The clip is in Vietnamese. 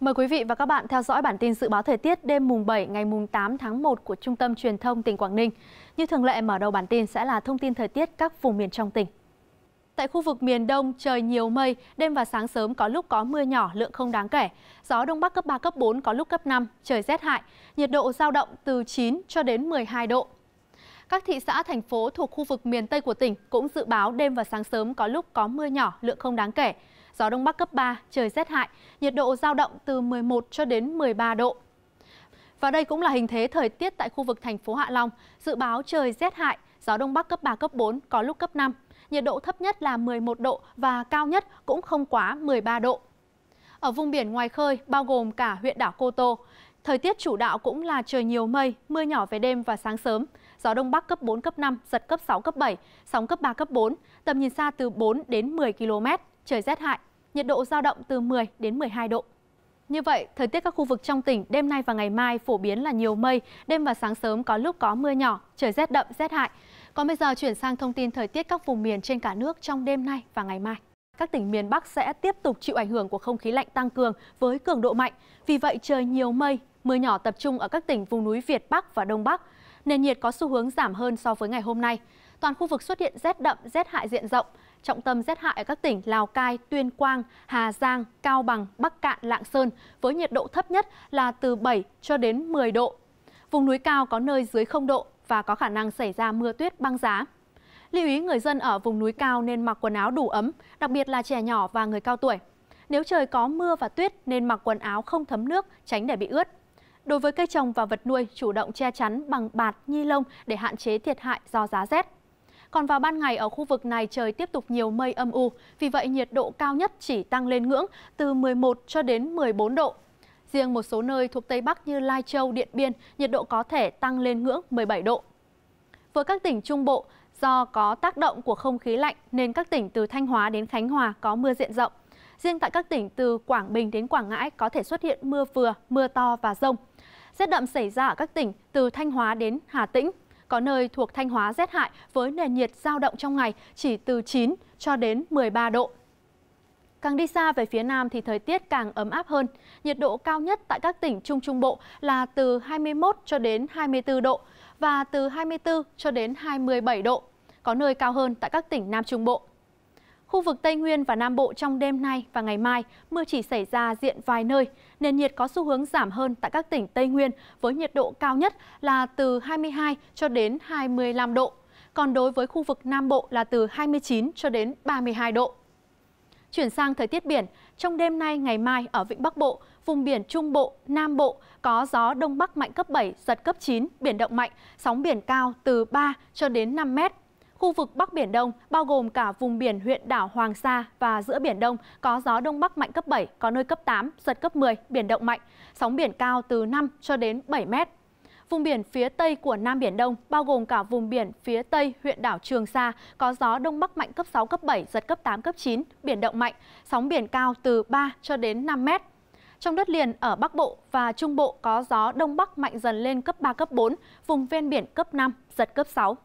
Mời quý vị và các bạn theo dõi bản tin dự báo thời tiết đêm mùng 7 ngày mùng 8 tháng 1 của Trung tâm Truyền thông tỉnh Quảng Ninh. Như thường lệ mở đầu bản tin sẽ là thông tin thời tiết các vùng miền trong tỉnh. Tại khu vực miền Đông, trời nhiều mây, đêm và sáng sớm có lúc có mưa nhỏ, lượng không đáng kể. Gió Đông Bắc cấp 3, cấp 4, có lúc cấp 5, trời rét hại. Nhiệt độ giao động từ 9 cho đến 12 độ. Các thị xã, thành phố thuộc khu vực miền Tây của tỉnh cũng dự báo đêm và sáng sớm có lúc có mưa nhỏ, lượng không đáng kể. Gió Đông Bắc cấp 3, trời rét hại, nhiệt độ giao động từ 11 cho đến 13 độ. Và đây cũng là hình thế thời tiết tại khu vực thành phố Hạ Long. Dự báo trời rét hại, gió Đông Bắc cấp 3, cấp 4, có lúc cấp 5. Nhiệt độ thấp nhất là 11 độ và cao nhất cũng không quá 13 độ. Ở vùng biển ngoài khơi, bao gồm cả huyện đảo Cô Tô, Thời tiết chủ đạo cũng là trời nhiều mây, mưa nhỏ về đêm và sáng sớm. Gió Đông Bắc cấp 4, cấp 5, giật cấp 6, cấp 7, sóng cấp 3, cấp 4, tầm nhìn xa từ 4 đến 10 km, trời rét hại, nhiệt độ giao động từ 10 đến 12 độ. Như vậy, thời tiết các khu vực trong tỉnh đêm nay và ngày mai phổ biến là nhiều mây, đêm và sáng sớm có lúc có mưa nhỏ, trời rét đậm, rét hại. Còn bây giờ chuyển sang thông tin thời tiết các vùng miền trên cả nước trong đêm nay và ngày mai. Các tỉnh miền Bắc sẽ tiếp tục chịu ảnh hưởng của không khí lạnh tăng cường với cường độ mạnh. Vì vậy trời nhiều mây, Mưa nhỏ tập trung ở các tỉnh vùng núi Việt Bắc và Đông Bắc. Nền nhiệt có xu hướng giảm hơn so với ngày hôm nay. Toàn khu vực xuất hiện rét đậm, rét hại diện rộng. Trọng tâm rét hại ở các tỉnh Lào Cai, Tuyên Quang, Hà Giang, Cao Bằng, Bắc Cạn, Lạng Sơn với nhiệt độ thấp nhất là từ 7 cho đến 10 độ. Vùng núi cao có nơi dưới 0 độ và có khả năng xảy ra mưa tuyết băng giá. Lưu ý người dân ở vùng núi cao nên mặc quần áo đủ ấm, đặc biệt là trẻ nhỏ và người cao tuổi. Nếu trời có mưa và tuyết nên mặc quần áo không thấm nước, tránh để bị ướt. Đối với cây trồng và vật nuôi, chủ động che chắn bằng bạt, ni lông để hạn chế thiệt hại do giá rét. Còn vào ban ngày ở khu vực này trời tiếp tục nhiều mây âm u, vì vậy nhiệt độ cao nhất chỉ tăng lên ngưỡng từ 11 cho đến 14 độ. Riêng một số nơi thuộc Tây Bắc như Lai Châu, Điện Biên, nhiệt độ có thể tăng lên ngưỡng 17 độ. Với các tỉnh Trung Bộ, do có tác động của không khí lạnh nên các tỉnh từ Thanh Hóa đến Khánh Hòa có mưa diện rộng. Riêng tại các tỉnh từ Quảng Bình đến Quảng Ngãi có thể xuất hiện mưa vừa, mưa to và rông. Rét đậm xảy ra ở các tỉnh từ Thanh Hóa đến Hà Tĩnh. Có nơi thuộc Thanh Hóa rét hại với nền nhiệt giao động trong ngày chỉ từ 9 cho đến 13 độ. Càng đi xa về phía Nam thì thời tiết càng ấm áp hơn. Nhiệt độ cao nhất tại các tỉnh Trung Trung Bộ là từ 21 cho đến 24 độ và từ 24 cho đến 27 độ. Có nơi cao hơn tại các tỉnh Nam Trung Bộ. Khu vực Tây Nguyên và Nam Bộ trong đêm nay và ngày mai, mưa chỉ xảy ra diện vài nơi. Nền nhiệt có xu hướng giảm hơn tại các tỉnh Tây Nguyên với nhiệt độ cao nhất là từ 22 cho đến 25 độ. Còn đối với khu vực Nam Bộ là từ 29 cho đến 32 độ. Chuyển sang thời tiết biển, trong đêm nay ngày mai ở Vịnh Bắc Bộ, vùng biển Trung Bộ, Nam Bộ có gió Đông Bắc mạnh cấp 7, giật cấp 9, biển động mạnh, sóng biển cao từ 3 cho đến 5 mét, Khu vực Bắc Biển Đông, bao gồm cả vùng biển huyện đảo Hoàng Sa và giữa Biển Đông, có gió Đông Bắc mạnh cấp 7, có nơi cấp 8, giật cấp 10, biển động mạnh, sóng biển cao từ 5 cho đến 7 mét. Vùng biển phía tây của Nam Biển Đông, bao gồm cả vùng biển phía tây huyện đảo Trường Sa, có gió Đông Bắc mạnh cấp 6, cấp 7, giật cấp 8, cấp 9, biển động mạnh, sóng biển cao từ 3 cho đến 5 mét. Trong đất liền ở Bắc Bộ và Trung Bộ có gió Đông Bắc mạnh dần lên cấp 3, cấp 4, vùng ven biển cấp 5, giật cấp 6.